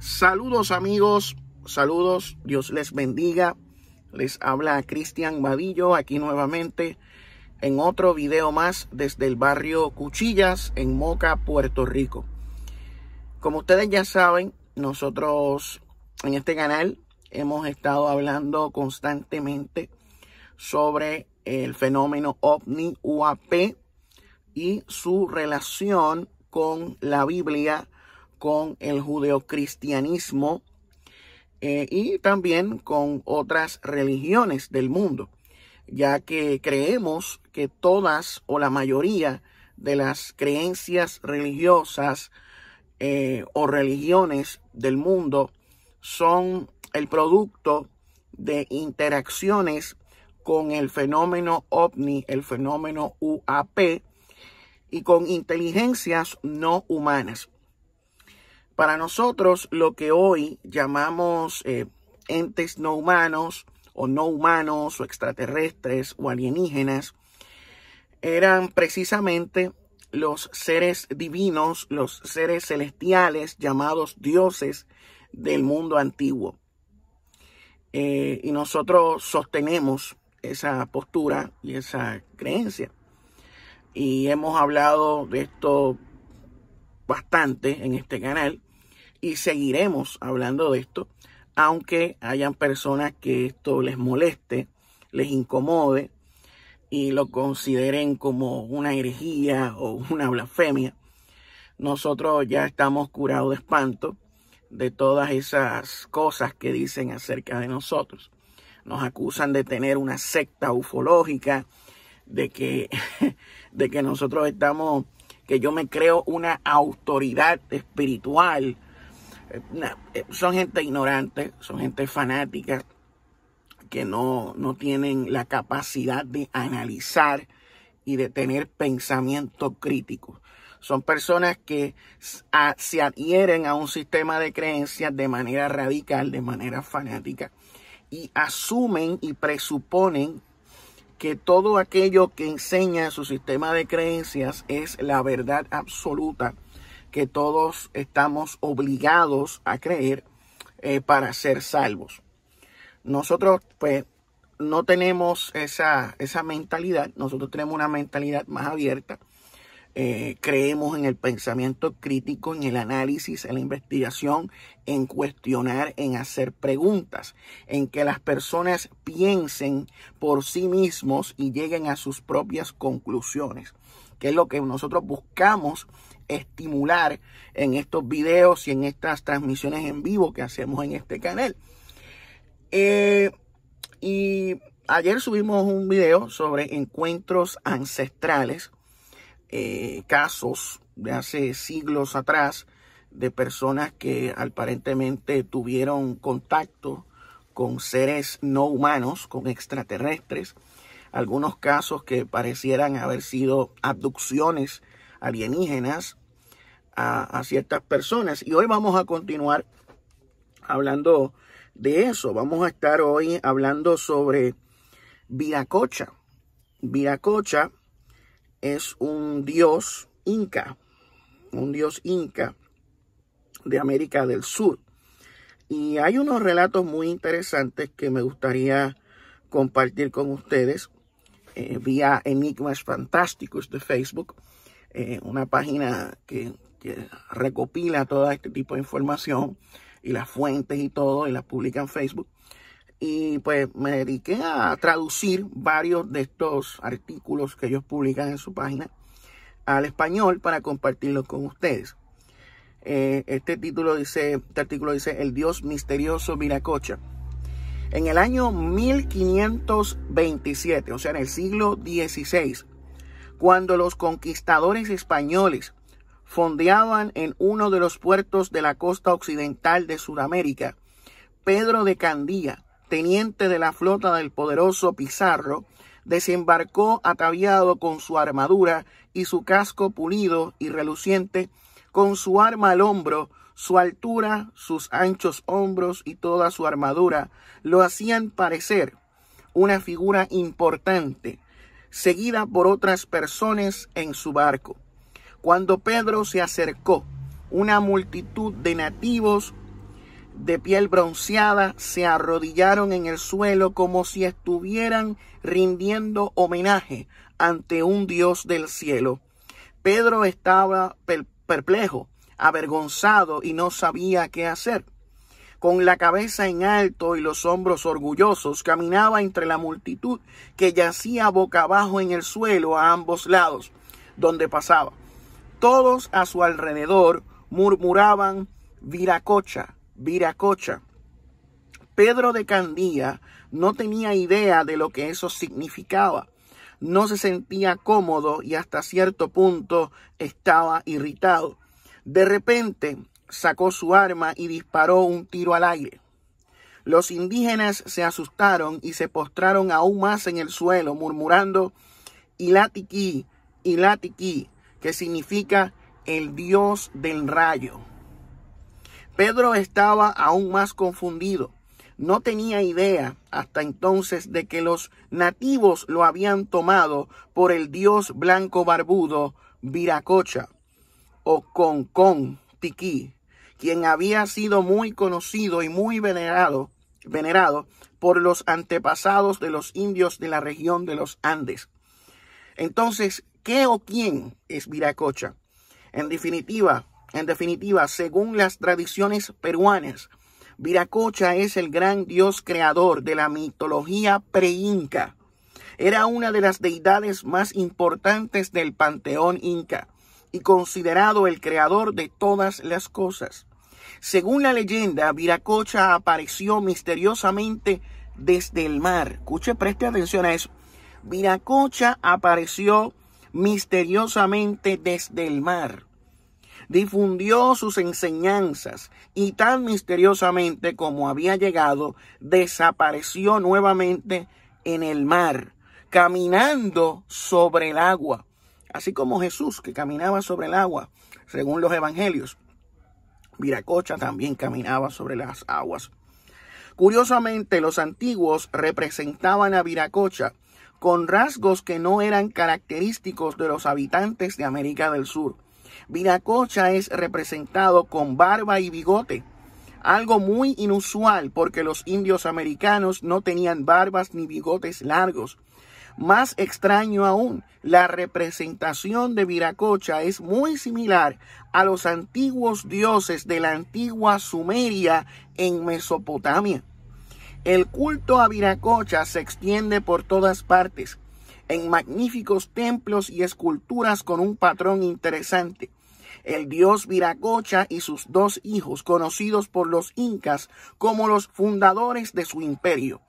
Saludos amigos, saludos, Dios les bendiga. Les habla Cristian Vadillo aquí nuevamente en otro video más desde el barrio Cuchillas en Moca, Puerto Rico. Como ustedes ya saben, nosotros en este canal hemos estado hablando constantemente sobre el fenómeno ovni UAP y su relación con la Biblia con el judeocristianismo eh, y también con otras religiones del mundo, ya que creemos que todas o la mayoría de las creencias religiosas eh, o religiones del mundo son el producto de interacciones con el fenómeno ovni, el fenómeno UAP y con inteligencias no humanas. Para nosotros, lo que hoy llamamos eh, entes no humanos o no humanos o extraterrestres o alienígenas, eran precisamente los seres divinos, los seres celestiales llamados dioses del mundo antiguo. Eh, y nosotros sostenemos esa postura y esa creencia. Y hemos hablado de esto bastante en este canal y seguiremos hablando de esto, aunque hayan personas que esto les moleste, les incomode y lo consideren como una herejía o una blasfemia. Nosotros ya estamos curados de espanto de todas esas cosas que dicen acerca de nosotros. Nos acusan de tener una secta ufológica, de que, de que nosotros estamos, que yo me creo una autoridad espiritual eh, eh, son gente ignorante, son gente fanática, que no, tienen la capacidad de analizar y de tener pensamiento crítico. Son personas que se adhieren a un sistema de creencias de manera radical, de manera fanática, y asumen y presuponen que todo aquello que enseña su sistema de creencias es la verdad absoluta que todos estamos obligados a creer eh, para ser salvos. Nosotros, pues, no tenemos esa, mentalidad, nosotros tenemos una mentalidad más abierta. Eh, creemos en el pensamiento crítico, en el análisis, en la investigación, en cuestionar, en hacer preguntas, en que las personas piensen por sí mismos y lleguen a sus propias conclusiones, que es lo que nosotros buscamos estimular en estos videos y en estas transmisiones en vivo que hacemos en este canal. Eh, y ayer subimos un video sobre encuentros ancestrales, eh, casos de hace siglos atrás de personas que aparentemente tuvieron contacto con seres no humanos, con extraterrestres. Algunos casos que parecieran haber sido abducciones alienígenas a, ciertas personas. Y hoy vamos a continuar hablando de eso. Vamos a estar hoy hablando sobre Viracocha. Viracocha es un dios inca, un dios inca de América del Sur. Y hay unos relatos muy interesantes que me gustaría compartir con ustedes eh, vía Enigmas Fantásticos de Facebook, eh, una página que que recopila todo este tipo de información y las fuentes y todo, y las publica en Facebook. Y pues me dediqué a traducir varios de estos artículos que ellos publican en su página al español para compartirlos con ustedes. Eh, este título dice, este artículo dice El Dios misterioso Viracocha. En el año 1527, o sea, en el siglo XVI, cuando los conquistadores españoles fondeaban en uno de los puertos de la costa occidental de Sudamérica. Pedro de Candía, teniente de la flota del poderoso Pizarro, desembarcó ataviado con su armadura y su casco pulido y reluciente, con su arma al hombro, su altura, sus anchos hombros y toda su armadura lo hacían parecer una figura importante, seguida por otras personas en su barco. Cuando Pedro se acercó, una multitud de nativos de piel bronceada se arrodillaron en el suelo como si estuvieran rindiendo homenaje ante un Dios del cielo. Pedro estaba perplejo, avergonzado y no sabía qué hacer. Con la cabeza en alto y los hombros orgullosos, caminaba entre la multitud que yacía boca abajo en el suelo a ambos lados, donde pasaba. Todos a su alrededor murmuraban, viracocha, viracocha. Pedro de Candía no tenía idea de lo que eso significaba. No se sentía cómodo y hasta cierto punto estaba irritado. De repente sacó su arma y disparó un tiro al aire. Los indígenas se asustaron y se postraron aún más en el suelo, murmurando, Ilatiquí, Ilatiquí, que significa el Dios del rayo. Pedro estaba aún más confundido. No tenía idea hasta entonces de que los nativos lo habían tomado por el dios blanco barbudo Viracocha o Concon Tiquí, quien había sido muy conocido y muy venerado, venerado por los antepasados de los indios de la región de los Andes. Entonces, qué o quién es Viracocha. En definitiva, en definitiva, según las tradiciones peruanas, Viracocha es el gran dios creador de la mitología preinca. Era una de las deidades más importantes del panteón inca y considerado el creador de todas las cosas. Según la leyenda, Viracocha apareció misteriosamente desde el mar. Escuche, preste atención a eso. Viracocha apareció misteriosamente desde el mar. Difundió sus enseñanzas y tan misteriosamente como había llegado, desapareció nuevamente en el mar, caminando sobre el agua, así como Jesús que caminaba sobre el agua, según los evangelios. Viracocha también caminaba sobre las aguas. Curiosamente, los antiguos representaban a Viracocha con rasgos que no eran característicos de los habitantes de América del Sur. Viracocha es representado con barba y bigote, algo muy inusual porque los indios americanos no tenían barbas ni bigotes largos. Más extraño aún, la representación de Viracocha es muy similar a los antiguos dioses de la antigua Sumeria en Mesopotamia. El culto a Viracocha se extiende por todas partes, en magníficos templos y esculturas con un patrón interesante. El dios Viracocha y sus dos hijos, conocidos por los incas como los fundadores de su imperio,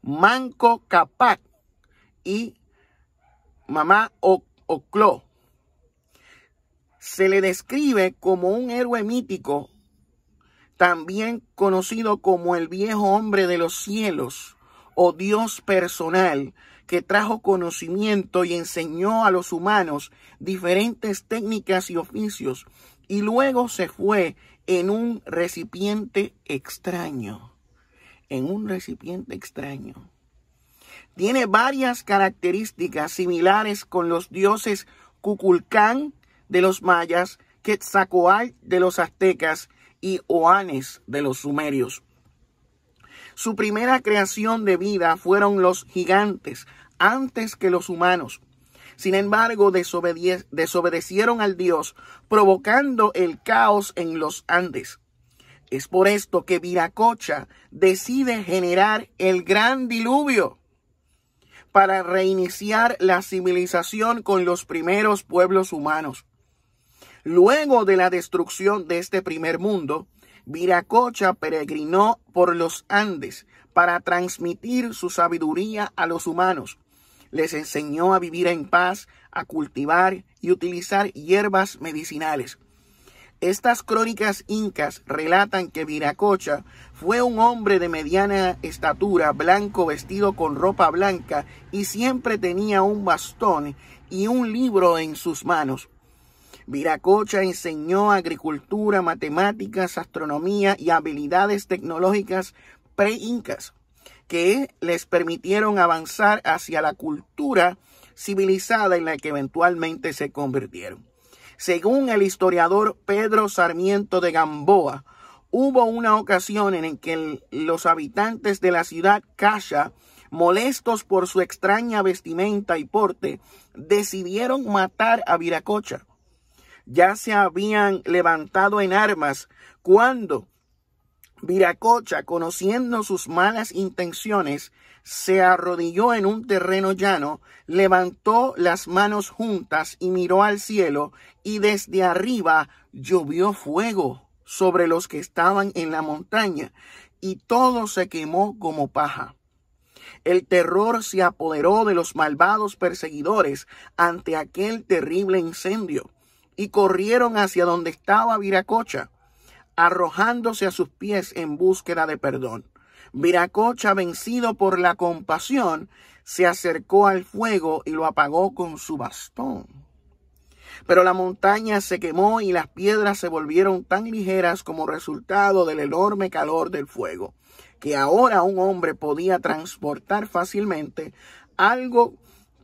Manco Capac y Mamá Oclo. Se le describe como un héroe mítico también conocido como el viejo hombre de los cielos o Dios personal, que trajo conocimiento y enseñó a los humanos diferentes técnicas y oficios, y luego se fue en un recipiente extraño, en un recipiente extraño. Tiene varias características similares con los dioses Cuculcán de los mayas, Quetzalcoatl de los aztecas y Oanes de los sumerios. Su primera creación de vida fueron los gigantes, antes que los humanos. Sin embargo, desobedecieron al Dios, provocando el caos en los Andes. Es por esto que Viracocha decide generar el gran diluvio para reiniciar la civilización con los primeros pueblos humanos. Luego de la destrucción de este primer mundo, Viracocha peregrinó por los Andes para transmitir su sabiduría a los humanos. Les enseñó a vivir en paz, a cultivar y utilizar hierbas medicinales. Estas crónicas incas relatan que Viracocha fue un hombre de mediana estatura, blanco vestido con ropa blanca y siempre tenía un bastón y un libro en sus manos. Viracocha enseñó agricultura, matemáticas, astronomía y habilidades tecnológicas pre-incas que les permitieron avanzar hacia la cultura civilizada en la que eventualmente se convirtieron. Según el historiador Pedro Sarmiento de Gamboa, hubo una ocasión en que los habitantes de la ciudad Casha, molestos por su extraña vestimenta y porte, decidieron matar a Viracocha ya se habían levantado en armas cuando Viracocha, conociendo sus malas intenciones, se arrodilló en un terreno llano, levantó las manos juntas y miró al cielo, y desde arriba llovió fuego sobre los que estaban en la montaña, y todo se quemó como paja. El terror se apoderó de los malvados perseguidores ante aquel terrible incendio y corrieron hacia donde estaba Viracocha, arrojándose a sus pies en búsqueda de perdón. Viracocha, vencido por la compasión, se acercó al fuego y lo apagó con su bastón. Pero la montaña se quemó y las piedras se volvieron tan ligeras como resultado del enorme calor del fuego, que ahora un hombre podía transportar fácilmente algo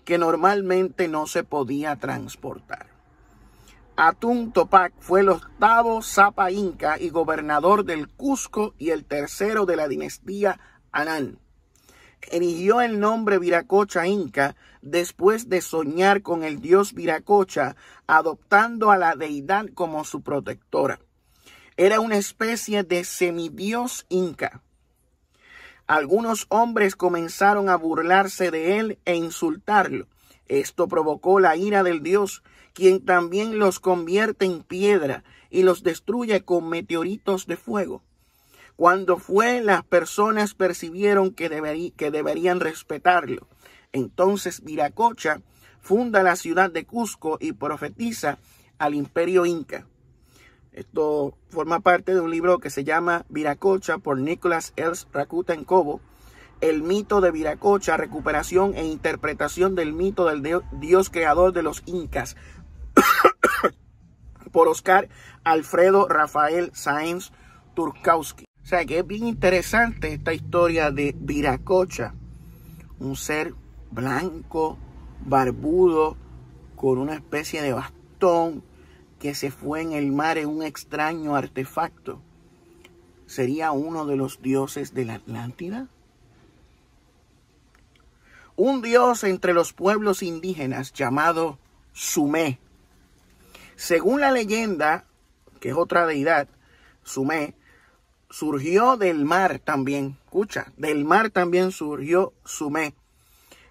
que normalmente no se podía transportar. Atún Topac fue el octavo Zapa Inca y gobernador del Cusco y el tercero de la dinastía Anán. Erigió el nombre Viracocha Inca después de soñar con el dios Viracocha, adoptando a la deidad como su protectora. Era una especie de semidios inca. Algunos hombres comenzaron a burlarse de él e insultarlo. Esto provocó la ira del dios, quien también los convierte en piedra y los destruye con meteoritos de fuego. Cuando fue, las personas percibieron que, deberían respetarlo. Entonces Viracocha funda la ciudad de Cusco y profetiza al imperio inca. Esto forma parte de un libro que se llama Viracocha por Nicholas Els Rakuta en Cobo. El mito de Viracocha, recuperación e interpretación del mito del dios creador de los incas. por Oscar Alfredo Rafael Saenz Turkowski. O sea que es bien interesante esta historia de Viracocha, un ser blanco, barbudo, con una especie de bastón que se fue en el mar en un extraño artefacto. ¿Sería uno de los dioses de la Atlántida? Un dios entre los pueblos indígenas llamado Sumé según la leyenda, que es otra deidad, Sumé, surgió del mar también. Escucha, del mar también surgió Sumé.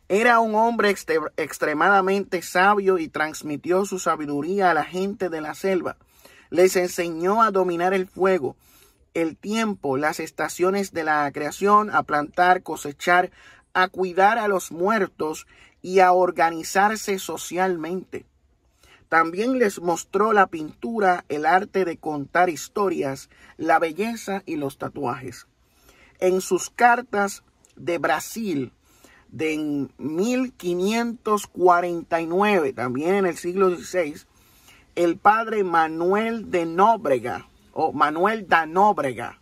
Era un hombre extremadamente sabio y transmitió su sabiduría a la gente de la selva. Les enseñó a dominar el fuego, el tiempo, las estaciones de la creación, a plantar, cosechar, a cuidar a los muertos y a organizarse socialmente. También les mostró la pintura, el arte de contar historias, la belleza y los tatuajes. En sus cartas de Brasil de 1549, también en el siglo XVI, el padre Manuel de Nóbrega o Manuel da Nóbrega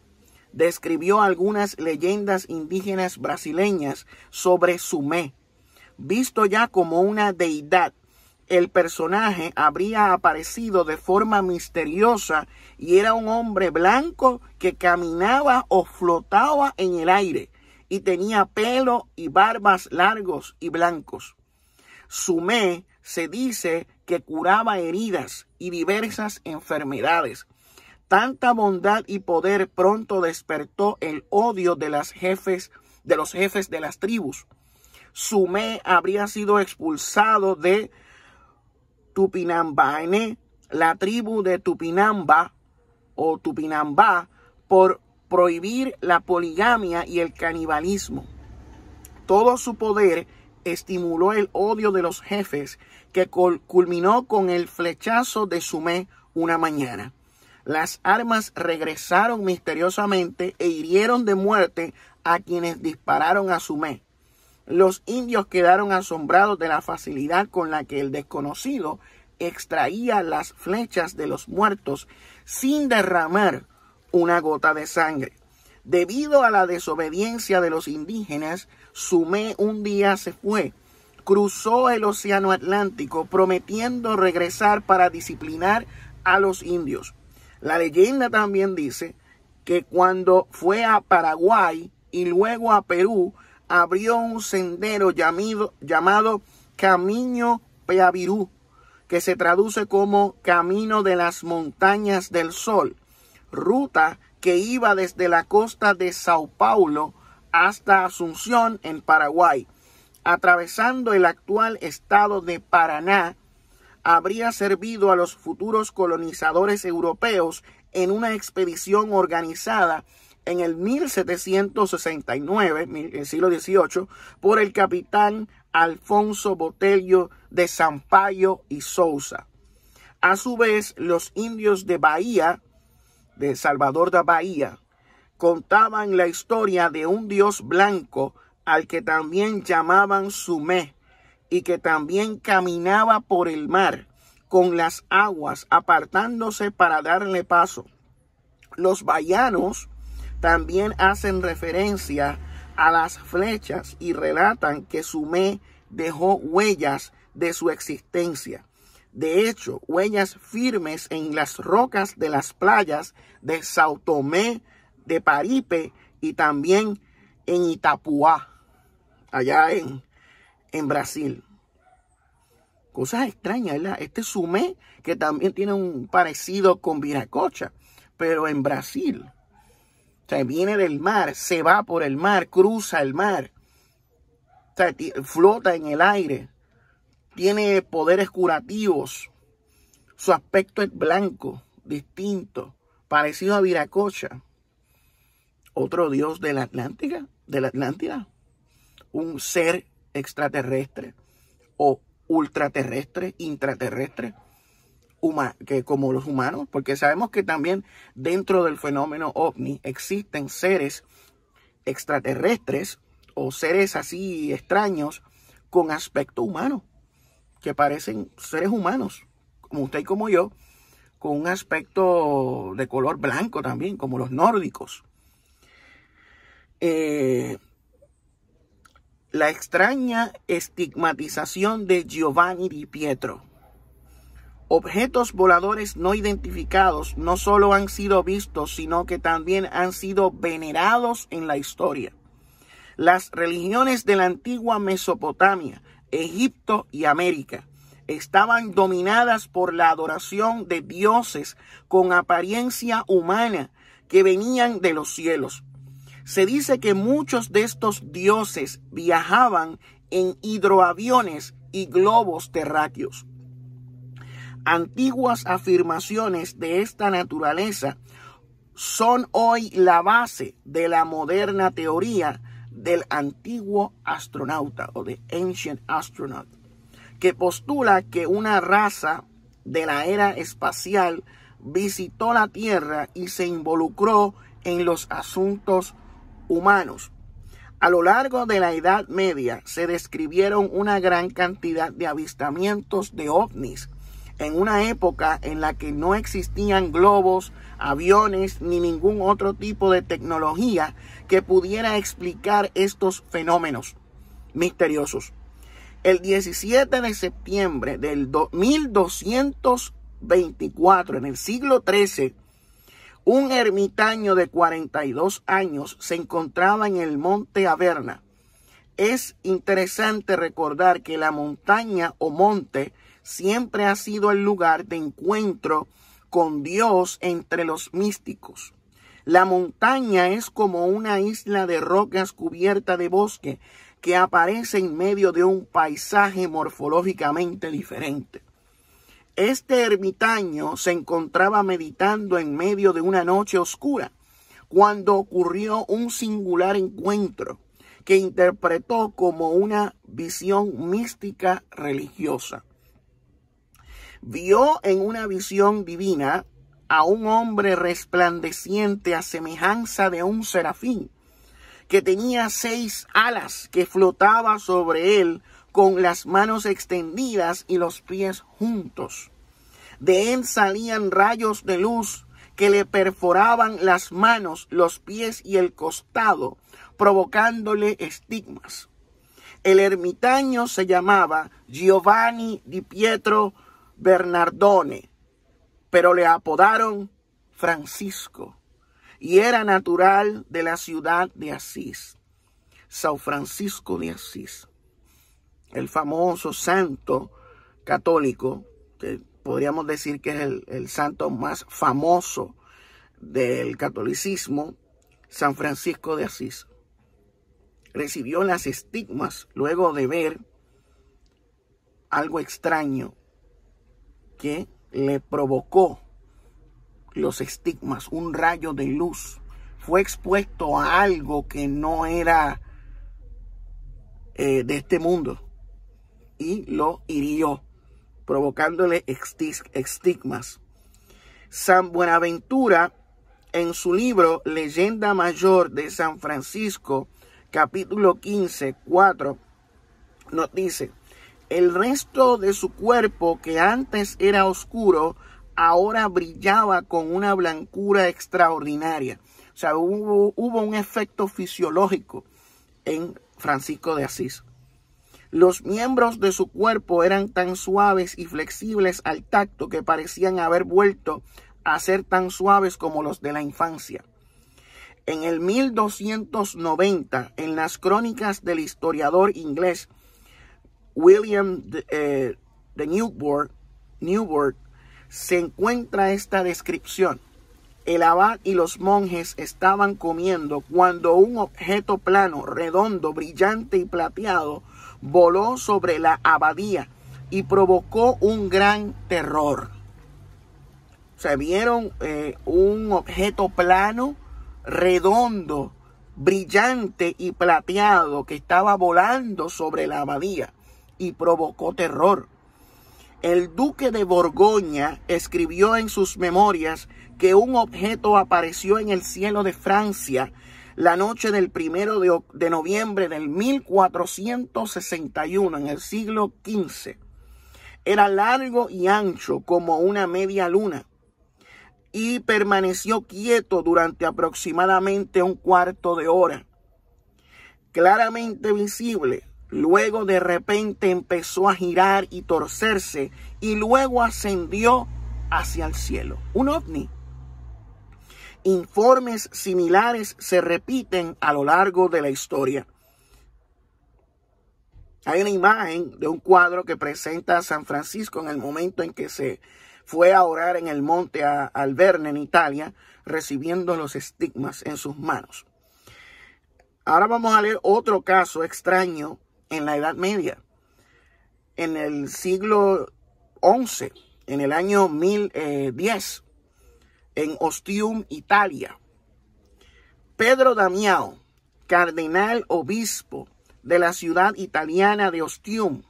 describió algunas leyendas indígenas brasileñas sobre Sumé, visto ya como una deidad el personaje habría aparecido de forma misteriosa y era un hombre blanco que caminaba o flotaba en el aire y tenía pelo y barbas largos y blancos. Sumé se dice que curaba heridas y diversas enfermedades. Tanta bondad y poder pronto despertó el odio de las jefes de los jefes de las tribus. Sumé habría sido expulsado de Tupinamba la tribu de Tupinamba o Tupinambá, por prohibir la poligamia y el canibalismo. Todo su poder estimuló el odio de los jefes que culminó con el flechazo de Sumé una mañana. Las armas regresaron misteriosamente e hirieron de muerte a quienes dispararon a Sumé. Los indios quedaron asombrados de la facilidad con la que el desconocido extraía las flechas de los muertos sin derramar una gota de sangre. Debido a la desobediencia de los indígenas, Sumé un día se fue, cruzó el Océano Atlántico prometiendo regresar para disciplinar a los indios. La leyenda también dice que cuando fue a Paraguay y luego a Perú, abrió un sendero llamado, Camino Peavirú, que se traduce como Camino de las Montañas del Sol, ruta que iba desde la costa de Sao Paulo hasta Asunción en Paraguay, atravesando el actual estado de Paraná, habría servido a los futuros colonizadores europeos en una expedición organizada en el 1769, en el siglo XVIII, por el capitán Alfonso Botello de Sampaio y Sousa. A su vez, los indios de Bahía, de Salvador de Bahía, contaban la historia de un dios blanco al que también llamaban Sumé y que también caminaba por el mar con las aguas apartándose para darle paso. Los bahianos también hacen referencia a las flechas y relatan que Sumé dejó huellas de su existencia. De hecho, huellas firmes en las rocas de las playas de Sao Tomé, de Paripe y también en Itapuá, allá en, en Brasil. Cosas extrañas, ¿verdad? Este Sumé, que también tiene un parecido con Viracocha, pero en Brasil viene del mar, se va por el mar, cruza el mar. flota en el aire. Tiene poderes curativos. Su aspecto es blanco, distinto, parecido a Viracocha. Otro dios de la Atlántica, de la Atlántida. Un ser extraterrestre o ultraterrestre, intraterrestre que como los humanos, porque sabemos que también dentro del fenómeno ovni existen seres extraterrestres o seres así extraños con aspecto humano, que parecen seres humanos, como usted y como yo, con un aspecto de color blanco también, como los nórdicos. Eh, la extraña estigmatización de Giovanni Di Pietro. Objetos voladores no identificados no solo han sido vistos, sino que también han sido venerados en la historia. Las religiones de la antigua Mesopotamia, Egipto y América estaban dominadas por la adoración de dioses con apariencia humana que venían de los cielos. Se dice que muchos de estos dioses viajaban en hidroaviones y globos terráqueos. Antiguas afirmaciones de esta naturaleza son hoy la base de la moderna teoría del antiguo astronauta o de Ancient Astronaut, que postula que una raza de la era espacial visitó la Tierra y se involucró en los asuntos humanos. A lo largo de la Edad Media se describieron una gran cantidad de avistamientos de ovnis en una época en la que no existían globos, aviones ni ningún otro tipo de tecnología que pudiera explicar estos fenómenos misteriosos. El 17 de septiembre del 1224, en el siglo XIII, un ermitaño de 42 años se encontraba en el monte Averna. Es interesante recordar que la montaña o monte siempre ha sido el lugar de encuentro con Dios entre los místicos. La montaña es como una isla de rocas cubierta de bosque que aparece en medio de un paisaje morfológicamente diferente. Este ermitaño se encontraba meditando en medio de una noche oscura cuando ocurrió un singular encuentro que interpretó como una visión mística religiosa vio en una visión divina a un hombre resplandeciente a semejanza de un serafín, que tenía seis alas que flotaba sobre él con las manos extendidas y los pies juntos. De él salían rayos de luz que le perforaban las manos, los pies y el costado, provocándole estigmas. El ermitaño se llamaba Giovanni di Pietro Bernardone, pero le apodaron Francisco y era natural de la ciudad de Asís, San Francisco de Asís, el famoso santo católico, que podríamos decir que es el, el santo más famoso del catolicismo, San Francisco de Asís. Recibió las estigmas luego de ver algo extraño que le provocó los estigmas, un rayo de luz. Fue expuesto a algo que no era eh, de este mundo y lo hirió, provocándole estigmas. San Buenaventura, en su libro Leyenda Mayor de San Francisco, capítulo 15, 4, nos dice, el resto de su cuerpo, que antes era oscuro, ahora brillaba con una blancura extraordinaria. O sea, hubo, un efecto fisiológico en Francisco de Asís. Los miembros de su cuerpo eran tan suaves y flexibles al tacto que parecían haber vuelto a ser tan suaves como los de la infancia. En el 1290, en las crónicas del historiador inglés William de, eh, Newport, se encuentra esta descripción. El abad y los monjes estaban comiendo cuando un objeto plano, redondo, brillante y plateado voló sobre la abadía y provocó un gran terror. Se vieron eh, un objeto plano, redondo, brillante y plateado que estaba volando sobre la abadía y provocó terror. El duque de Borgoña escribió en sus memorias que un objeto apareció en el cielo de Francia la noche del primero de, noviembre del 1461, en el siglo XV. Era largo y ancho como una media luna y permaneció quieto durante aproximadamente un cuarto de hora. Claramente visible, Luego de repente empezó a girar y torcerse y luego ascendió hacia el cielo. Un ovni. Informes similares se repiten a lo largo de la historia. Hay una imagen de un cuadro que presenta a San Francisco en el momento en que se fue a orar en el monte Alberne en Italia, recibiendo los estigmas en sus manos. Ahora vamos a leer otro caso extraño en la Edad Media, en el siglo XI, en el año 1010, eh, en Ostium, Italia. Pedro Damiao, cardenal obispo de la ciudad italiana de Ostium,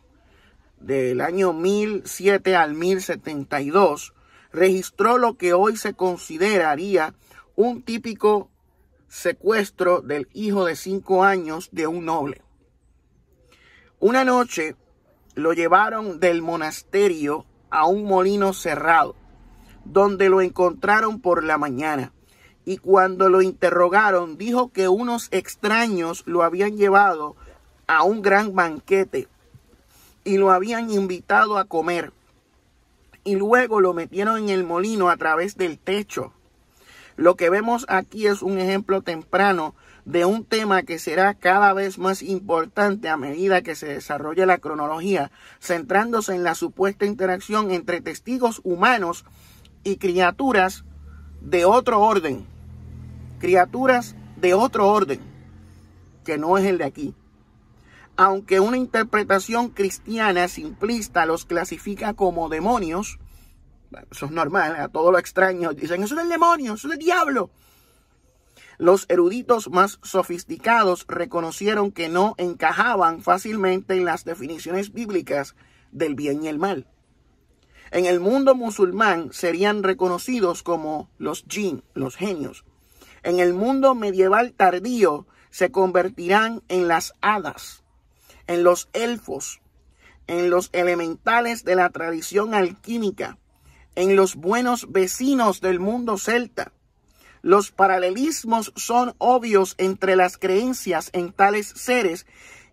del año 1007 al 1072, registró lo que hoy se consideraría un típico secuestro del hijo de cinco años de un noble. Una noche lo llevaron del monasterio a un molino cerrado, donde lo encontraron por la mañana. Y cuando lo interrogaron, dijo que unos extraños lo habían llevado a un gran banquete y lo habían invitado a comer. Y luego lo metieron en el molino a través del techo. Lo que vemos aquí es un ejemplo temprano de un tema que será cada vez más importante a medida que se desarrolle la cronología, centrándose en la supuesta interacción entre testigos humanos y criaturas de otro orden. Criaturas de otro orden, que no es el de aquí. Aunque una interpretación cristiana simplista los clasifica como demonios, eso es normal, a todo lo extraño dicen, eso es el demonio, eso es el diablo. Los eruditos más sofisticados reconocieron que no encajaban fácilmente en las definiciones bíblicas del bien y el mal. En el mundo musulmán serían reconocidos como los jinn, los genios. En el mundo medieval tardío se convertirán en las hadas, en los elfos, en los elementales de la tradición alquímica, en los buenos vecinos del mundo celta, los paralelismos son obvios entre las creencias en tales seres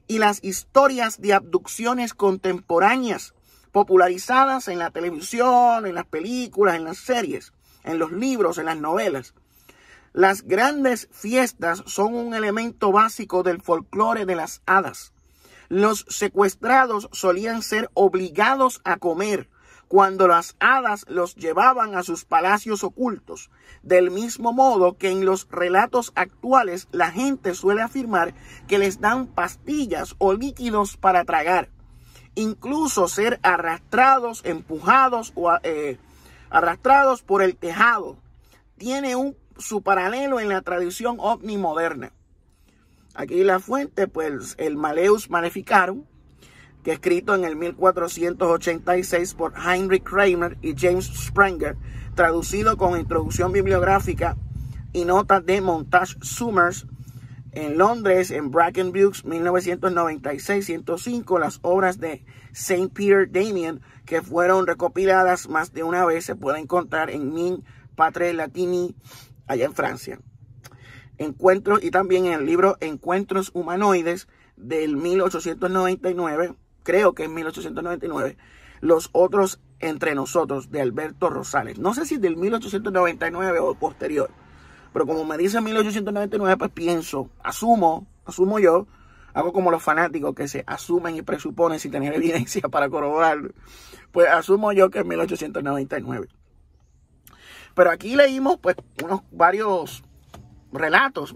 y las historias de abducciones contemporáneas popularizadas en la televisión, en las películas, en las series, en los libros, en las novelas. Las grandes fiestas son un elemento básico del folclore de las hadas. Los secuestrados solían ser obligados a comer cuando las hadas los llevaban a sus palacios ocultos, del mismo modo que en los relatos actuales la gente suele afirmar que les dan pastillas o líquidos para tragar, incluso ser arrastrados, empujados o eh, arrastrados por el tejado, tiene un, su paralelo en la tradición ovni moderna. Aquí la fuente, pues el Maleus Maleficarum, escrito en el 1486 por Heinrich Kramer y James Sprenger, traducido con introducción bibliográfica y notas de Montage Summers en Londres, en Bracken 1996-105, las obras de St. Peter Damien, que fueron recopiladas más de una vez, se pueden encontrar en Min Patre Latini, allá en Francia. Encuentros y también en el libro Encuentros Humanoides del 1899 creo que en 1899, los otros entre nosotros de Alberto Rosales. No sé si del 1899 o posterior, pero como me dice 1899, pues pienso, asumo, asumo yo, hago como los fanáticos que se asumen y presuponen sin tener evidencia para corroborarlo, pues asumo yo que en 1899. Pero aquí leímos pues unos varios relatos,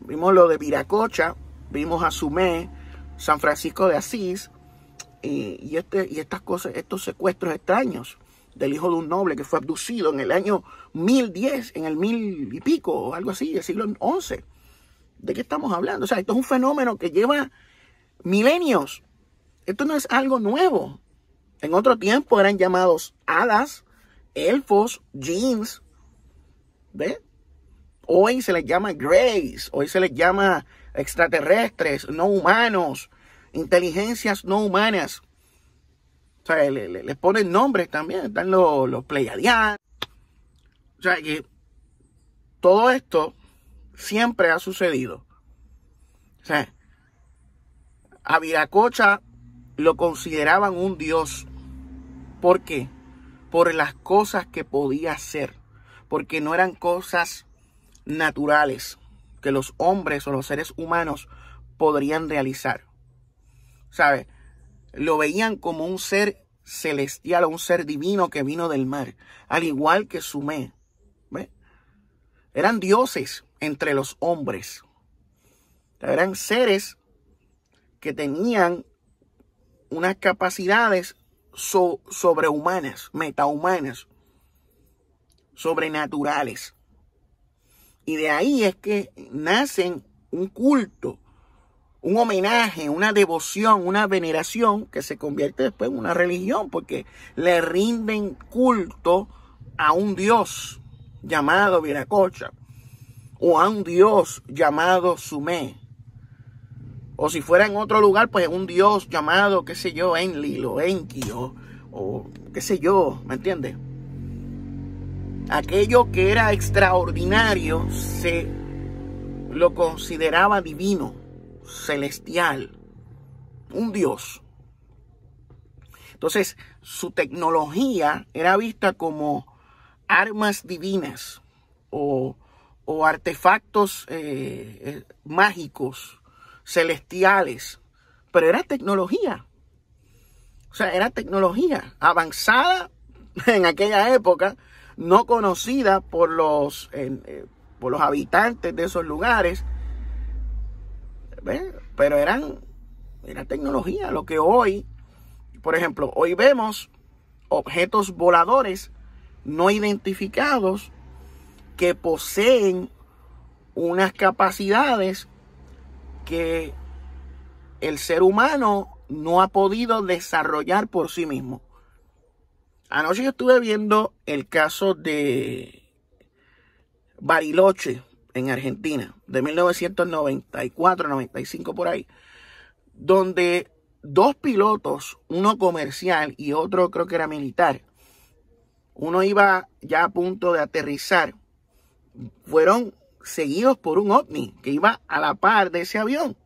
vimos lo de Viracocha, vimos a Sumé, San Francisco de Asís, y, este, y estas cosas, estos secuestros extraños del hijo de un noble que fue abducido en el año 1010, en el mil y pico, o algo así, el siglo XI. ¿De qué estamos hablando? O sea, esto es un fenómeno que lleva milenios. Esto no es algo nuevo. En otro tiempo eran llamados hadas, elfos, jeans. ¿Ve? Hoy se les llama greys, hoy se les llama extraterrestres, no humanos, inteligencias no humanas. O sea, les ponen nombres también, están los, los pleiadianos. O sea, que todo esto siempre ha sucedido. O sea, a Viracocha lo consideraban un dios. ¿Por qué? Por las cosas que podía hacer. Porque no eran cosas naturales que los hombres o los seres humanos podrían realizar. ¿sabes? Lo veían como un ser celestial, un ser divino que vino del mar, al igual que Sumé. Eran dioses entre los hombres. Eran seres que tenían unas capacidades sobrehumanas, metahumanas, sobrenaturales. Y de ahí es que nacen un culto un homenaje, una devoción, una veneración que se convierte después en una religión porque le rinden culto a un dios llamado Viracocha o a un dios llamado Sumé. O si fuera en otro lugar, pues un dios llamado, qué sé yo, Enlil o Enki o, qué sé yo, ¿me entiendes? Aquello que era extraordinario se lo consideraba divino celestial, un Dios. Entonces, su tecnología era vista como armas divinas o, artefactos eh, eh, mágicos, celestiales, pero era tecnología. O sea, era tecnología avanzada en aquella época, no conocida por los, eh, por los habitantes de esos lugares, pero eran, era tecnología. Lo que hoy, por ejemplo, hoy vemos objetos voladores no identificados que poseen unas capacidades que el ser humano no ha podido desarrollar por sí mismo. Anoche yo estuve viendo el caso de Bariloche, en Argentina, de 1994-95 por ahí, donde dos pilotos, uno comercial y otro creo que era militar, uno iba ya a punto de aterrizar, fueron seguidos por un ovni que iba a la par de ese avión.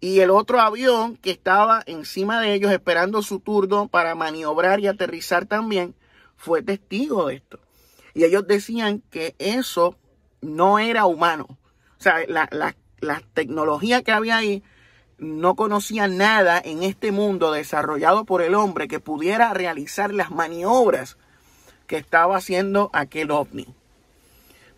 Y el otro avión que estaba encima de ellos esperando su turno para maniobrar y aterrizar también fue testigo de esto. Y ellos decían que eso no era humano. O sea, la, tecnología que había ahí no conocía nada en este mundo desarrollado por el hombre que pudiera realizar las maniobras que estaba haciendo aquel ovni.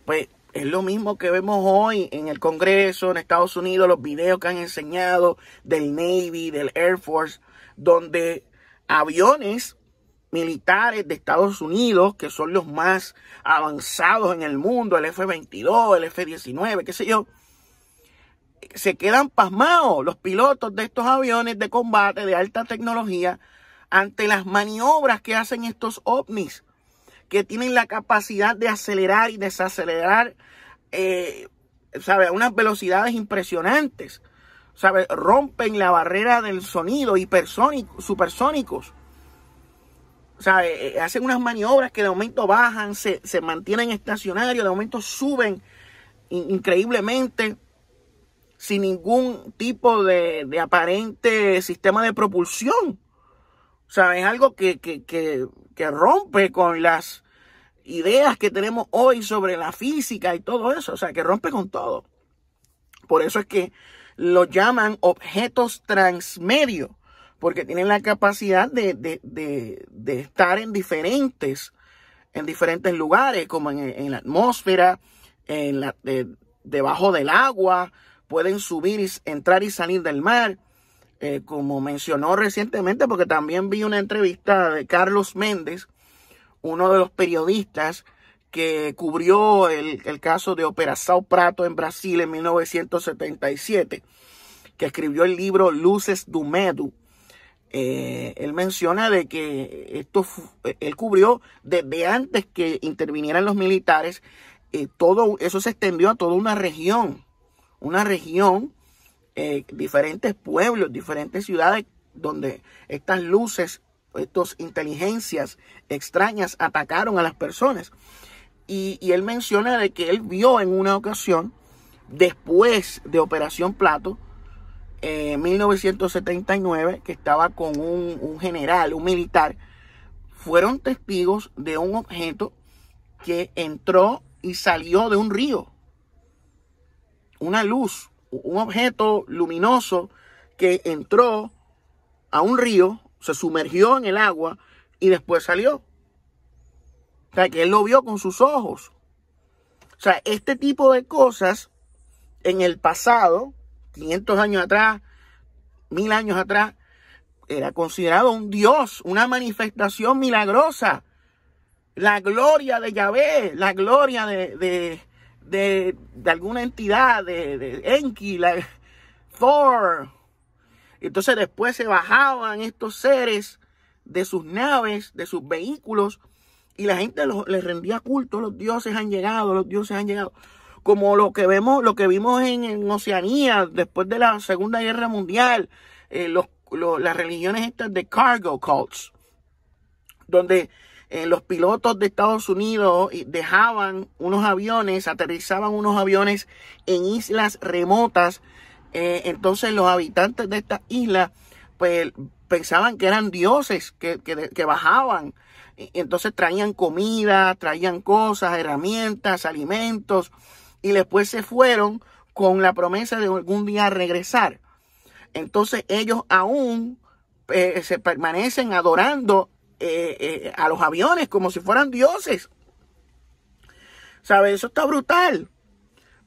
Pues es lo mismo que vemos hoy en el Congreso, en Estados Unidos, los videos que han enseñado del Navy, del Air Force, donde aviones militares de Estados Unidos, que son los más avanzados en el mundo, el F-22, el F-19, qué sé yo, se quedan pasmados los pilotos de estos aviones de combate de alta tecnología ante las maniobras que hacen estos ovnis, que tienen la capacidad de acelerar y desacelerar, eh, A unas velocidades impresionantes, ¿sabe? Rompen la barrera del sonido, hipersónico, supersónicos o sea, eh, eh, hacen unas maniobras que de momento bajan, se, mantienen estacionarios, de momento suben increíblemente sin ningún tipo de, aparente sistema de propulsión. O sea, es algo que, que, que, rompe con las ideas que tenemos hoy sobre la física y todo eso. O sea, que rompe con todo. Por eso es que lo llaman objetos transmedio porque tienen la capacidad de, estar en diferentes, en diferentes lugares, como en, la atmósfera, en la, debajo del agua, pueden subir entrar y salir del mar. Eh, como mencionó recientemente, porque también vi una entrevista de Carlos Méndez, uno de los periodistas que cubrió el, el caso de Operação Prato en Brasil en 1977, que escribió el libro Luces do Medo, eh, él menciona de que esto eh, él cubrió desde antes que intervinieran los militares eh, todo eso se extendió a toda una región una región diferentes pueblos diferentes ciudades donde estas luces estas inteligencias extrañas atacaron a las personas y, y él menciona de que él vio en una ocasión después de Operación Plato 1979, eh, que estaba con un, un general, un militar, fueron testigos de un objeto que entró y salió de un río. Una luz, un objeto luminoso que entró a un río, se sumergió en el agua y después salió. O sea, que él lo vio con sus ojos. O sea, este tipo de cosas en el pasado 500 años atrás, mil años atrás, era considerado un Dios, una manifestación milagrosa. La gloria de Yahvé, la gloria de, de, alguna entidad, de, Enki, la, Thor. Entonces después se bajaban estos seres de sus naves, de sus vehículos, y la gente les rendía culto, los dioses han llegado, los dioses han llegado como lo que vemos, lo que vimos en, Oceanía después de la Segunda Guerra Mundial, eh, las religiones estas de cargo cults, donde eh, los pilotos de Estados Unidos dejaban unos aviones, aterrizaban unos aviones en islas remotas. Eh, entonces los habitantes de estas islas, pues pensaban que eran dioses que, que, que bajaban. Entonces traían comida, traían cosas, herramientas, alimentos y después se fueron con la promesa de algún día regresar. Entonces ellos aún eh, se permanecen adorando eh, eh, a los aviones como si fueran dioses. ¿Sabes? Eso está brutal.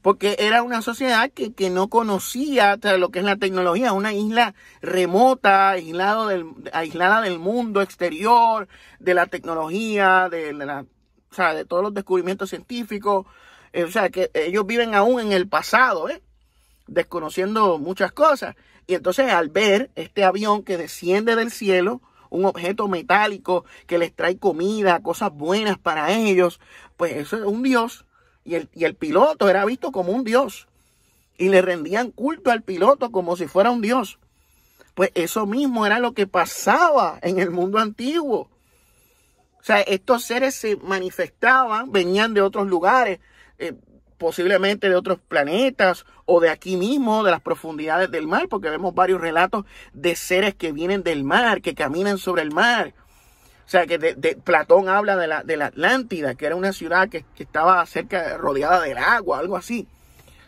Porque era una sociedad que, no conocía lo que es la tecnología, una isla remota, aislado aislada del mundo exterior, de la tecnología, la, de todos los descubrimientos científicos. Eh, o sea, que ellos viven aún en el pasado, ¿eh? desconociendo muchas cosas. Y entonces al ver este avión que desciende del cielo, un objeto metálico que les trae comida, cosas buenas para ellos, pues eso es un dios. Y el, y el piloto era visto como un dios. Y le rendían culto al piloto como si fuera un dios. Pues eso mismo era lo que pasaba en el mundo antiguo. O sea, estos seres se manifestaban, venían de otros lugares, eh, posiblemente de otros planetas o de aquí mismo, de las profundidades del mar, porque vemos varios relatos de seres que vienen del mar, que caminan sobre el mar. O sea, que de, Platón habla de la, de la Atlántida, que era una ciudad que, estaba cerca, rodeada del agua, algo así.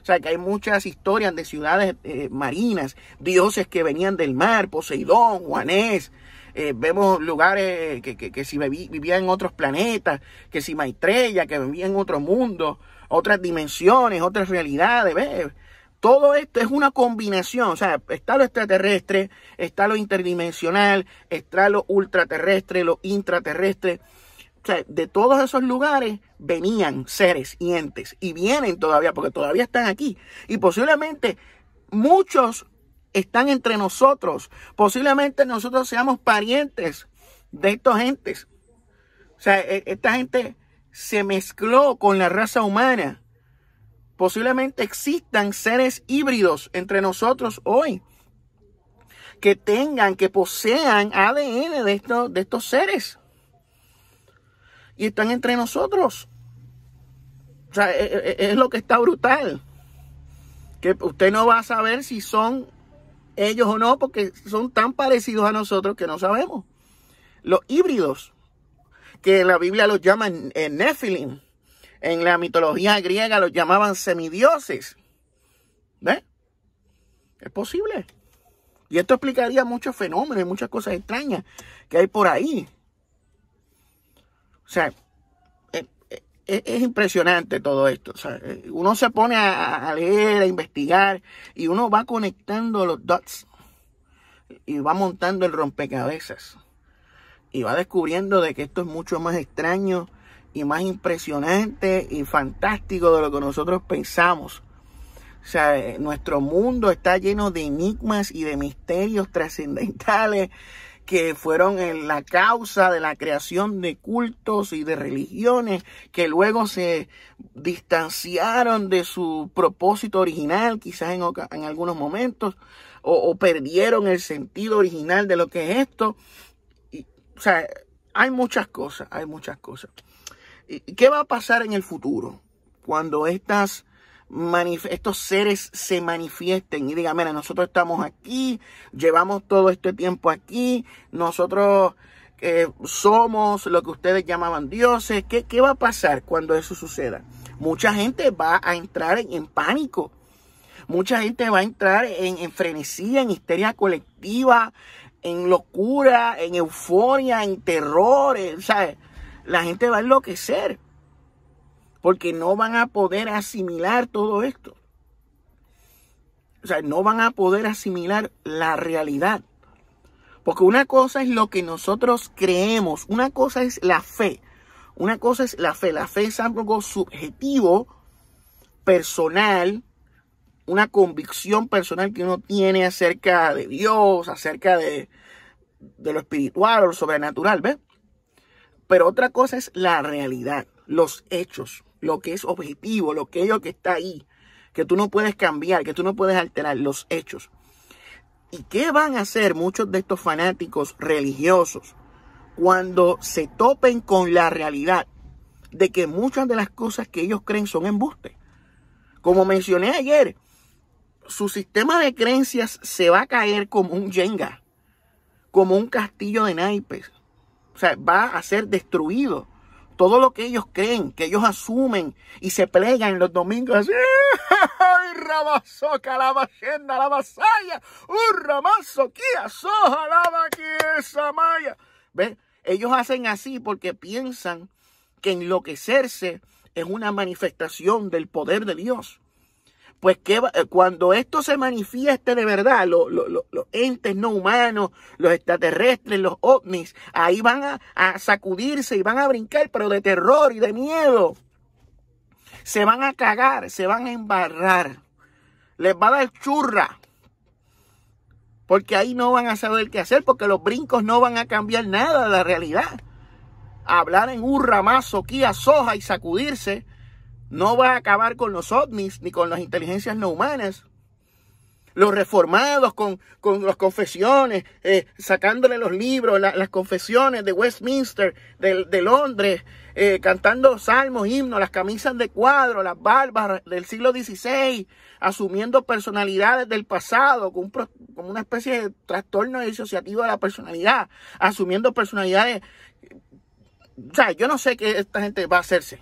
O sea, que hay muchas historias de ciudades eh, marinas, dioses que venían del mar, Poseidón, Juanés, eh, vemos lugares que, si vivía en otros planetas, que si maestrella, que vivía en otro mundo, otras dimensiones, otras realidades, Todo esto es una combinación, o sea, está lo extraterrestre, está lo interdimensional, está lo ultraterrestre, lo intraterrestre. O sea, de todos esos lugares venían seres y entes y vienen todavía porque todavía están aquí. Y posiblemente muchos están entre nosotros. Posiblemente nosotros seamos parientes de estos gentes. O sea, e, esta gente se mezcló con la raza humana. Posiblemente existan seres híbridos entre nosotros hoy que tengan, que posean ADN de estos, de estos seres. Y están entre nosotros. O sea, e, e, es lo que está brutal. Que usted no va a saber si son ellos o no, porque son tan parecidos a nosotros que no sabemos. Los híbridos, que en la Biblia los llaman en eh, Nephilim, en la mitología griega los llamaban semidioses. ¿Ves? Es posible. Y esto explicaría muchos fenómenos y muchas cosas extrañas que hay por ahí. O sea, es, impresionante todo esto. Eh, uno se pone a, leer, a investigar y uno va conectando los dots y va montando el rompecabezas y va descubriendo de que esto es mucho más extraño y más impresionante y fantástico de lo que nosotros pensamos. O sea, eh, nuestro mundo está lleno de enigmas y de misterios trascendentales que fueron la causa de la creación de cultos y de religiones que luego se distanciaron de su propósito original, quizás en, en algunos momentos, o, perdieron el sentido original de lo que es esto. o sea, hay muchas cosas, hay muchas cosas. ¿Qué va a pasar en el futuro cuando estas estos seres se manifiesten y digan, mira, nosotros estamos aquí, llevamos todo este tiempo aquí, nosotros eh, somos lo que ustedes llamaban dioses. ¿Qué, ¿Qué va a pasar cuando eso suceda? Mucha gente va a entrar en, pánico. Mucha gente va a entrar en, en frenesía, en histeria colectiva, en locura, en euforia, en terror. Eh, La gente va a enloquecer porque no van a poder asimilar todo esto. O sea, no van a poder asimilar la realidad. Porque una cosa es lo que nosotros creemos, una cosa es la fe, una cosa es la fe, la fe es algo subjetivo, personal, una convicción personal que uno tiene acerca de Dios, acerca de, lo espiritual o lo sobrenatural, Pero otra cosa es la realidad, los hechos lo que es objetivo, lo que es lo que está ahí, que tú no puedes cambiar, que tú no puedes alterar los hechos. ¿Y qué van a hacer muchos de estos fanáticos religiosos cuando se topen con la realidad de que muchas de las cosas que ellos creen son embustes. Como mencioné ayer, su sistema de creencias se va a caer como un yenga, como un castillo de naipes. O sea, va a ser destruido todo lo que ellos creen, que ellos asumen y se plegan los domingos así. la la soja, la maya! Ellos hacen así porque piensan que enloquecerse es una manifestación del poder de Dios. Pues que cuando esto se manifieste de verdad, los, entes no humanos, los extraterrestres, los ovnis, ahí van a, sacudirse y van a brincar, pero de terror y de miedo. Se van a cagar, se van a embarrar. Les va a dar churra. Porque ahí no van a saber qué hacer, porque los brincos no van a cambiar nada de la realidad hablar en un ramazo, soja y sacudirse, no va a acabar con los ovnis ni con las inteligencias no humanas. Los reformados con, las confesiones, eh, sacándole los libros, las confesiones de Westminster, de, Londres, eh, cantando salmos, himnos, las camisas de cuadro, las barbas del siglo XVI, asumiendo personalidades del pasado, con, una especie de trastorno disociativo de la personalidad, asumiendo personalidades. O sea, yo no sé qué esta gente va a hacerse.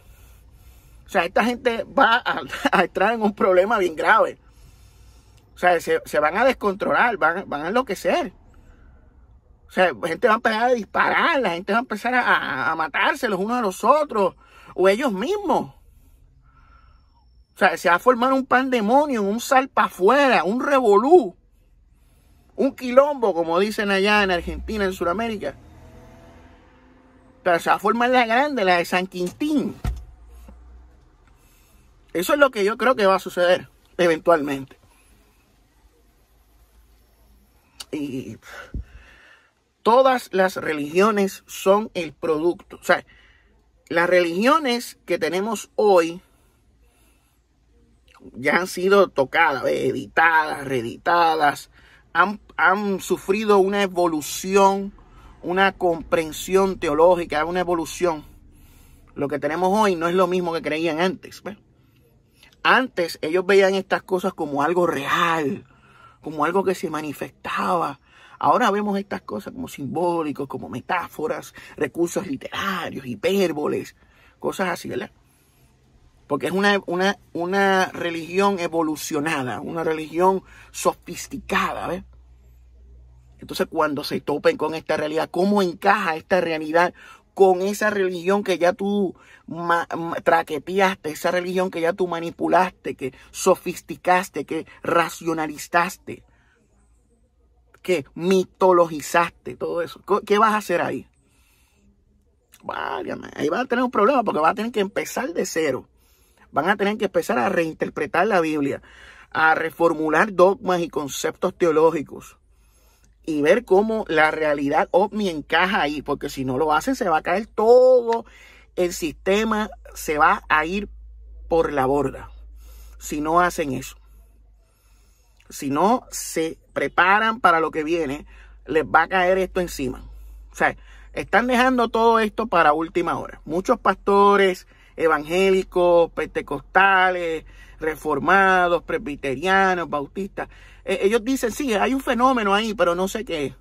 O sea, esta gente va a, entrar en un problema bien grave. O sea, se, van a descontrolar, van, a enloquecer. O sea, la gente va a empezar a disparar, la gente va a empezar a, a matarse los unos a los otros, o ellos mismos. O sea, se va a formar un pandemonio, un salpa afuera, un revolú, un quilombo, como dicen allá en Argentina, en Sudamérica. Pero se va a formar la grande, la de San Quintín. Eso es lo que yo creo que va a suceder eventualmente. Y todas las religiones son el producto. O sea, las religiones que tenemos hoy ya han sido tocadas, editadas, reeditadas, han, han sufrido una evolución, una comprensión teológica, una evolución. Lo que tenemos hoy no es lo mismo que creían antes. Pues. Antes ellos veían estas cosas como algo real, como algo que se manifestaba. Ahora vemos estas cosas como simbólicos, como metáforas, recursos literarios, hipérboles, cosas así, ¿verdad? Porque es una, religión evolucionada, una religión sofisticada, ¿ves? Entonces, cuando se topen con esta realidad, ¿cómo encaja esta realidad con esa religión que ya tú traqueteaste, esa religión que ya tú manipulaste, que sofisticaste, que racionalizaste, que mitologizaste, todo eso. ¿Qué vas a hacer ahí? ahí vas a tener un problema porque vas a tener que empezar de cero. Van a tener que empezar a reinterpretar la Biblia, a reformular dogmas y conceptos teológicos y ver cómo la realidad ovni encaja ahí, porque si no lo hacen se va a caer todo el sistema, se va a ir por la borda, si no hacen eso. Si no se preparan para lo que viene, les va a caer esto encima. O sea, están dejando todo esto para última hora. Muchos pastores evangélicos, pentecostales, reformados, presbiterianos, bautistas, eh, ellos dicen, sí, hay un fenómeno ahí, pero no sé qué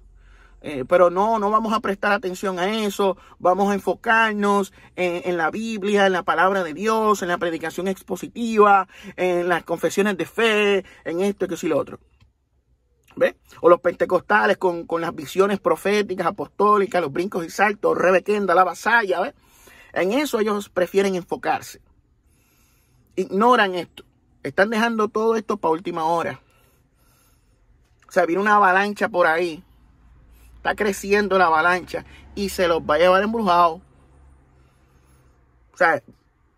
eh, pero no, no vamos a prestar atención a eso, vamos a enfocarnos en, la Biblia, en la palabra de Dios, en la predicación expositiva, en las confesiones de fe, en esto y que si lo otro. ¿Ve? O los pentecostales con, las visiones proféticas, apostólicas, los brincos y saltos, rebequenda, la vasalla, ¿ve? En eso ellos prefieren enfocarse. Ignoran esto. Están dejando todo esto para última hora. O sea, viene una avalancha por ahí. Está creciendo la avalancha y se los va a llevar embrujados. O sea,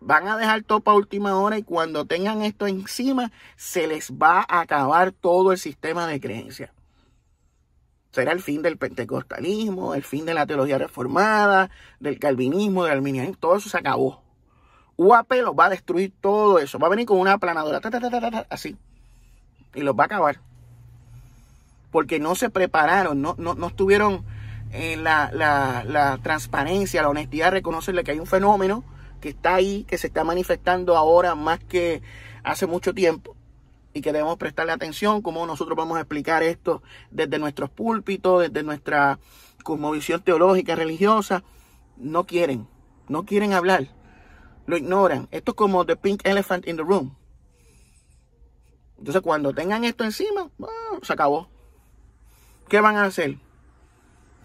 van a dejar todo para última hora y cuando tengan esto encima, se les va a acabar todo el sistema de creencias. Será el fin del pentecostalismo, el fin de la teología reformada, del calvinismo, del arminianismo, todo eso se acabó. UAP los va a destruir todo eso, va a venir con una aplanadora, así, y los va a acabar porque no se prepararon, no, no, estuvieron en eh, la, transparencia, la honestidad, de reconocerle que hay un fenómeno que está ahí, que se está manifestando ahora más que hace mucho tiempo y que debemos prestarle atención, cómo nosotros vamos a explicar esto desde nuestros púlpitos, desde nuestra cosmovisión teológica, religiosa. No quieren, no quieren hablar, lo ignoran. Esto es como The Pink Elephant in the Room. Entonces cuando tengan esto encima, ah, se acabó. ¿Qué van a hacer?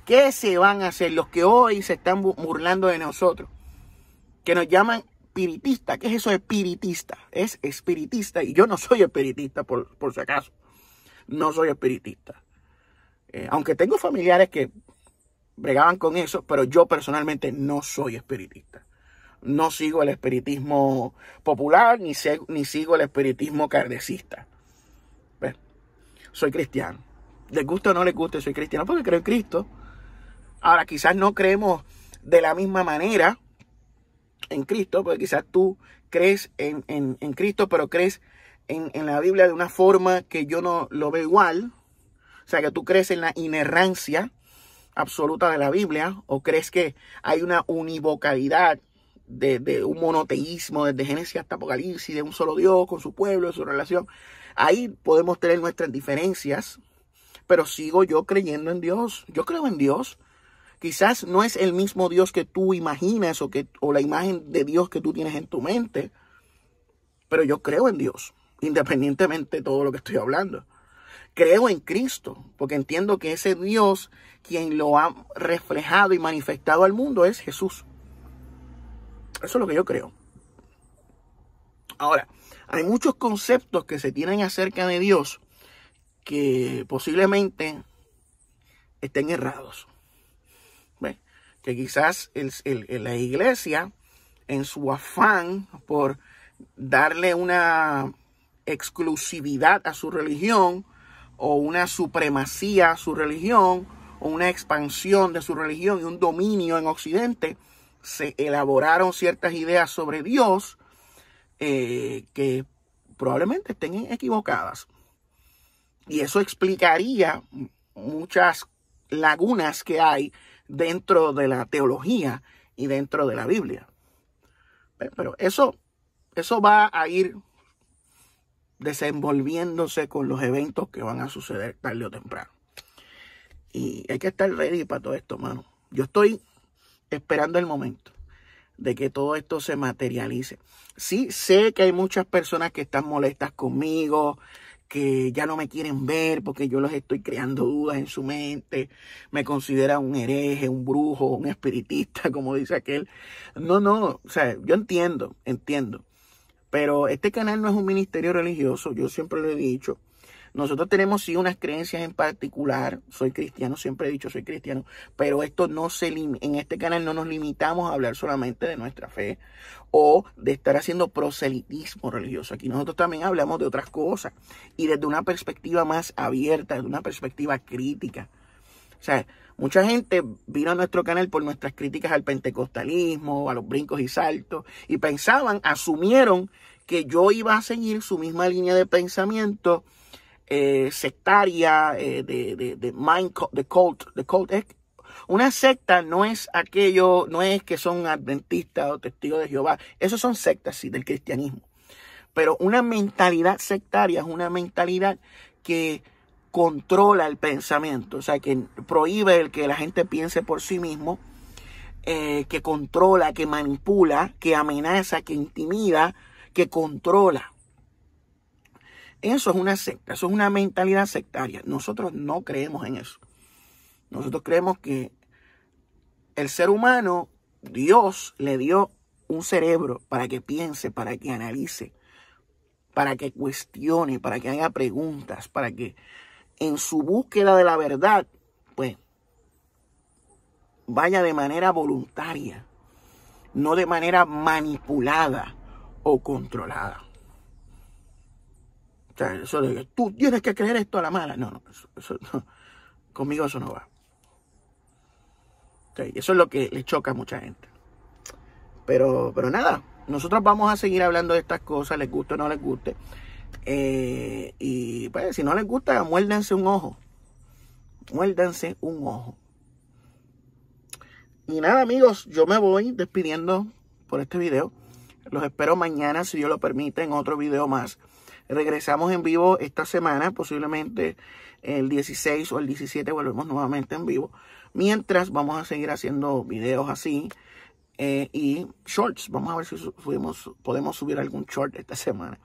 ¿Qué se van a hacer los que hoy se están burlando de nosotros? Que nos llaman espiritistas. ¿Qué es eso de espiritista? Es espiritista y yo no soy espiritista por, si acaso. No soy espiritista. Eh, aunque tengo familiares que bregaban con eso, pero yo personalmente no soy espiritista. No sigo el espiritismo popular ni, ni sigo el espiritismo cardecista. soy cristiano les gusta o no les guste, soy cristiano porque creo en Cristo. Ahora, quizás no creemos de la misma manera en Cristo, porque quizás tú crees en, Cristo, pero crees en, la Biblia de una forma que yo no lo veo igual. O sea, que tú crees en la inerrancia absoluta de la Biblia, o crees que hay una univocalidad de, de un monoteísmo desde Génesis hasta Apocalipsis, de un solo Dios con su pueblo, su relación. Ahí podemos tener nuestras diferencias, pero sigo yo creyendo en Dios. Yo creo en Dios. Quizás no es el mismo Dios que tú imaginas o, que, o la imagen de Dios que tú tienes en tu mente, pero yo creo en Dios, independientemente de todo lo que estoy hablando. Creo en Cristo, porque entiendo que ese Dios quien lo ha reflejado y manifestado al mundo es Jesús. Eso es lo que yo creo. Ahora, hay muchos conceptos que se tienen acerca de Dios que posiblemente estén errados. Que quizás el, la iglesia, en su afán por darle una exclusividad a su religión, o una supremacía a su religión, o una expansión de su religión y un dominio en Occidente, se elaboraron ciertas ideas sobre Dios eh, que probablemente estén equivocadas. Y eso explicaría muchas lagunas que hay dentro de la teología y dentro de la Biblia. Eh, pero eso, eso va a ir desenvolviéndose con los eventos que van a suceder tarde o temprano. Y hay que estar ready para todo esto, mano. Yo estoy esperando el momento de que todo esto se materialice. Sí, sé que hay muchas personas que están molestas conmigo, que ya no me quieren ver porque yo los estoy creando dudas en su mente, me considera un hereje, un brujo, un espiritista, como dice aquel. No, no, o sea, yo entiendo, entiendo. Pero este canal no es un ministerio religioso, yo siempre lo he dicho. Nosotros tenemos sí unas creencias en particular. Soy cristiano, siempre he dicho soy cristiano, pero esto no se en este canal no nos limitamos a hablar solamente de nuestra fe o de estar haciendo proselitismo religioso. Aquí nosotros también hablamos de otras cosas y desde una perspectiva más abierta, desde una perspectiva crítica. O sea, mucha gente vino a nuestro canal por nuestras críticas al pentecostalismo, a los brincos y saltos, y pensaban, asumieron que yo iba a seguir su misma línea de pensamiento eh, sectaria, eh, de, de, de, mind, cult, una secta no es aquello, no es que son adventistas o testigos de Jehová. Esos son sectas, del cristianismo. Pero una mentalidad sectaria es una mentalidad que controla el pensamiento, o sea, que prohíbe el que la gente piense por sí mismo, eh, que controla, que manipula, que amenaza, que intimida, que controla. Eso es una secta, eso es una mentalidad sectaria. Nosotros no creemos en eso. Nosotros creemos que el ser humano, Dios le dio un cerebro para que piense, para que analice, para que cuestione, para que haga preguntas, para que en su búsqueda de la verdad, pues vaya de manera voluntaria, no de manera manipulada o controlada tú tienes que creer esto a la mala. No, no, Conmigo eso no va. eso es lo que le choca a mucha gente. Pero, pero nada, nosotros vamos a seguir hablando de estas cosas, les guste o no les guste. Eh, y pues, si no les gusta, muérdense un ojo. Muérdense un ojo. Y nada, amigos, yo me voy despidiendo por este video. Los espero mañana, si Dios lo permite, en otro video más. Regresamos en vivo esta semana, posiblemente el 16 o el 17 volvemos nuevamente en vivo. Mientras vamos a seguir haciendo videos así eh, y shorts. Vamos a ver si podemos subir algún short esta semana.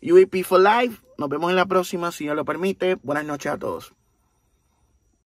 UEP for Life. Nos vemos en la próxima, si Dios lo permite. Buenas noches a todos.